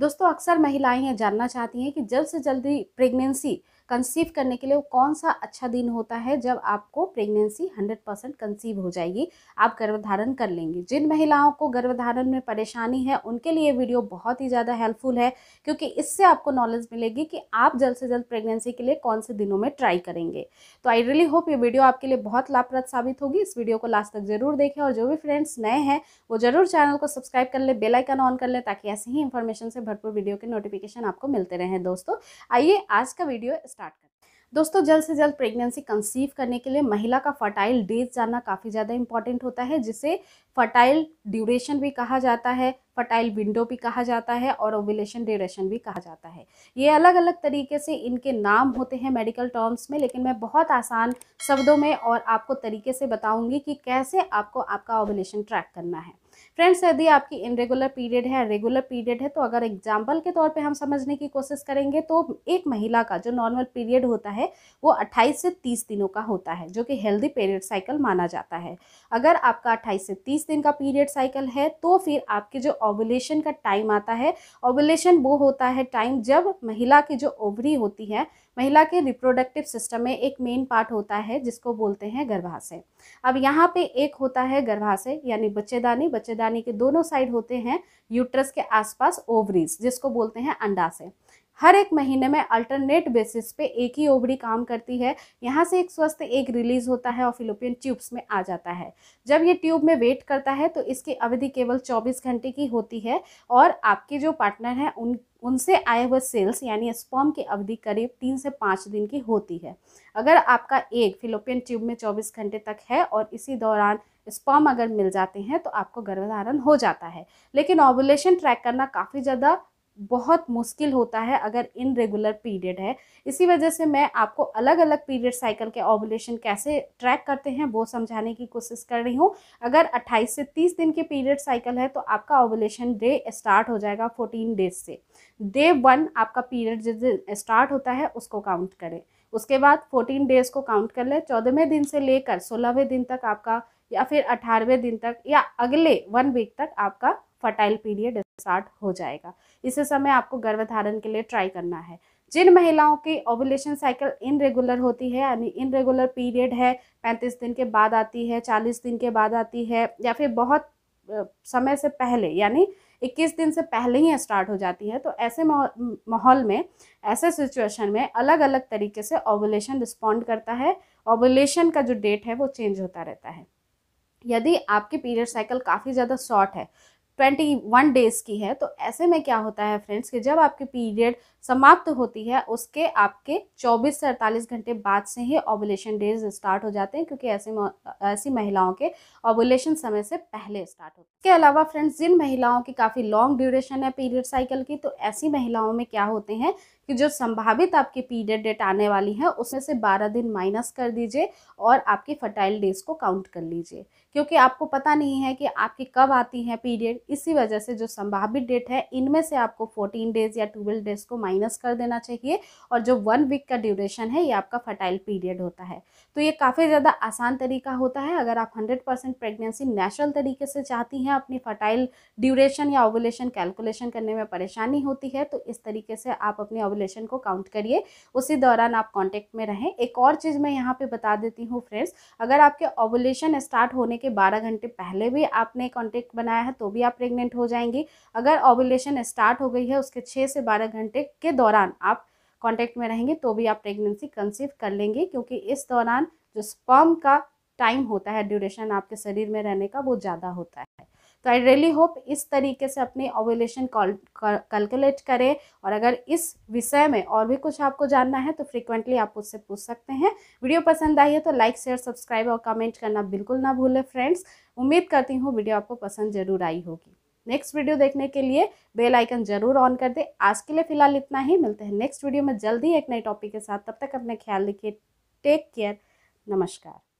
दोस्तों अक्सर महिलाएं हैं जानना चाहती हैं कि जल्द से जल्दी प्रेगनेंसी कंसीव करने के लिए वो कौन सा अच्छा दिन होता है जब आपको प्रेगनेंसी हंड्रेड परसेंट कंसीव हो जाएगी आप गर्भधारण कर लेंगे जिन महिलाओं को गर्भधारण में परेशानी है उनके लिए वीडियो बहुत ही ज़्यादा हेल्पफुल है क्योंकि इससे आपको नॉलेज मिलेगी कि आप जल्द से जल्द प्रेगनेंसी के लिए कौन से दिनों में ट्राई करेंगे तो आई रियली होप ये वीडियो आपके लिए बहुत लाभप्रद साबित होगी इस वीडियो को लास्ट तक जरूर देखें और जो भी फ्रेंड्स नए हैं वो जरूर चैनल को सब्सक्राइब कर ले बेलाइकन ऑन कर ले ताकि ऐसे ही इन्फॉर्मेशन से भरपूर वीडियो के नोटिफिकेशन आपको मिलते रहें दोस्तों आइए आज का वीडियो स्टार्ट करें दोस्तों जल्द से जल्द प्रेगनेंसी कंसीव करने के लिए महिला का फर्टाइल डेज जानना काफ़ी ज़्यादा इंपॉर्टेंट होता है जिसे फर्टाइल ड्यूरेशन भी कहा जाता है फर्टाइल विंडो भी कहा जाता है और ओविलेशन ड्यूरेशन भी कहा जाता है ये अलग अलग तरीके से इनके नाम होते हैं मेडिकल टर्म्स में लेकिन मैं बहुत आसान शब्दों में और आपको तरीके से बताऊँगी कि कैसे आपको आपका ओविलेशन ट्रैक करना है फ्रेंड्स यदि आपकी इनरेगुलर पीरियड है रेगुलर पीरियड है तो अगर एग्जाम्पल के तौर पर हम समझने की कोशिश करेंगे तो एक महिला का जो नॉर्मल पीरियड होता है वो अट्ठाईस से तीस दिनों का होता है जो कि हेल्दी पीरियड साइकिल माना जाता है अगर आपका अट्ठाईस से तीस दिन का पीरियड साइकिल है तो फिर आपके जो ओवुलेशन का टाइम आता है ओवुलेशन वो होता है टाइम जब महिला की जो ओवरी होती है महिला के रिप्रोडक्टिव सिस्टम में एक मेन पार्ट होता है जिसको बोलते हैं गर्भाशय अब यहाँ पे एक होता है गर्भाशय यानी बच्चेदानी बच्चेदानी यानी कि दोनों साइड होते हैं यूट्रस के आसपास ओवरीज जिसको बोलते हैं अंडाशय हर एक महीने में अल्टरनेट बेसिस पे एक ही ओवरी काम करती है यहाँ से एक स्वस्थ एक रिलीज होता है और फिलोपियन ट्यूब्स में आ जाता है जब ये ट्यूब में वेट करता है तो इसकी अवधि केवल 24 घंटे की होती है और आपके जो पार्टनर हैं उन उनसे आए हुए सेल्स यानी स्पर्म की अवधि करीब तीन से पाँच दिन की होती है अगर आपका एक फिलोपियन ट्यूब में चौबीस घंटे तक है और इसी दौरान स्पर्म अगर मिल जाते हैं तो आपको गर्भधारण हो जाता है लेकिन ऑबुलेशन ट्रैक करना काफ़ी ज़्यादा बहुत मुश्किल होता है अगर इन रेगुलर पीरियड है इसी वजह से मैं आपको अलग अलग पीरियड साइकिल के ऑबुलेशन कैसे ट्रैक करते हैं वो समझाने की कोशिश कर रही हूँ अगर 28 से 30 दिन के पीरियड साइकिल है तो आपका ओबुलेशन डे स्टार्ट हो जाएगा 14 डेज से डे वन आपका पीरियड जिस दिन स्टार्ट होता है उसको काउंट करें उसके बाद फोर्टीन डेज को काउंट कर लें चौदहवें दिन से लेकर सोलहवें दिन तक आपका या फिर अठारहवें दिन तक या अगले वन वीक तक आपका फर्टाइल पीरियड स्टार्ट हो जाएगा इस समय आपको गर्भधारण के लिए ट्राई करना है जिन महिलाओं की ओवुलेशन साइकिल इनरेगुलर होती है यानी इनरेगुलर पीरियड है पैंतीस दिन के बाद आती है चालीस दिन के बाद आती है या फिर बहुत समय से पहले यानी इक्कीस दिन से पहले ही स्टार्ट हो जाती है तो ऐसे माहौल में ऐसे सिचुएशन में अलग अलग तरीके से ओवुलेशन रिस्पॉन्ड करता है ओवुलेशन का जो डेट है वो चेंज होता रहता है यदि आपकी पीरियड साइकिल काफ़ी ज़्यादा शॉर्ट है ट्वेंटी वन डेज़ की है तो ऐसे में क्या होता है फ्रेंड्स कि जब आपकी पीरियड समाप्त होती है उसके आपके चौबीस से अड़तालीस घंटे बाद से ही ओबुलेशन डेज स्टार्ट हो जाते हैं क्योंकि ऐसे ऐसी महिलाओं के ओबुलेशन समय से पहले स्टार्ट होते हैं इसके अलावा फ्रेंड्स जिन महिलाओं की काफ़ी लॉन्ग ड्यूरेशन है पीरियड साइकिल की तो ऐसी महिलाओं में क्या होते हैं कि जो संभावित आपकी पीरियड डेट आने वाली है उसमें से 12 दिन माइनस कर दीजिए और आपकी फर्टाइल डेज को काउंट कर लीजिए क्योंकि आपको पता नहीं है कि आपकी कब आती है पीरियड इसी वजह से जो संभावित डेट है इनमें से आपको फोर्टीन डेज या ट्वेल्व डेज को माइनस कर देना चाहिए और जो वन वीक का ड्यूरेशन है ये आपका फर्टाइल पीरियड होता है तो ये काफ़ी ज़्यादा आसान तरीका होता है अगर आप हंड्रेड परसेंट प्रेगनेंसी नेचुरल तरीके से चाहती हैं अपनी फर्टाइल ड्यूरेशन या ओवलेशन कैलकुलेशन करने में परेशानी होती है तो इस तरीके से आप अपने ओवलेशन को काउंट करिए उसी दौरान आप कॉन्टेक्ट में रहें एक और चीज़ मैं यहाँ पर बता देती हूँ फ्रेंड्स अगर आपके ओवलेशन स्टार्ट होने के बारह घंटे पहले भी आपने कॉन्टेक्ट बनाया है तो भी आप आप प्रेग्नेंट हो जाएंगी अगर ओवुलेशन स्टार्ट हो गई है उसके छः से बारह घंटे के दौरान आप कॉन्टैक्ट में रहेंगे तो भी आप प्रेगनेंसी कंसीव कर लेंगे क्योंकि इस दौरान जो स्पर्म का टाइम होता है ड्यूरेशन आपके शरीर में रहने का वो ज़्यादा होता है तो आई रियली होप इस तरीके से अपने कॉल कैलकुलेट करें और अगर इस विषय में और भी कुछ आपको जानना है तो फ्रिक्वेंटली आप उससे पूछ सकते हैं वीडियो पसंद आई है तो लाइक शेयर सब्सक्राइब और कमेंट करना बिल्कुल ना भूलें फ्रेंड्स उम्मीद करती हूँ वीडियो आपको पसंद जरूर आई होगी नेक्स्ट वीडियो देखने के लिए बेल आइकन जरूर ऑन कर दे आज के लिए फिलहाल इतना ही मिलते हैं नेक्स्ट वीडियो में जल्दी एक नए टॉपिक के साथ तब तक अपने ख्याल रखिए टेक केयर नमस्कार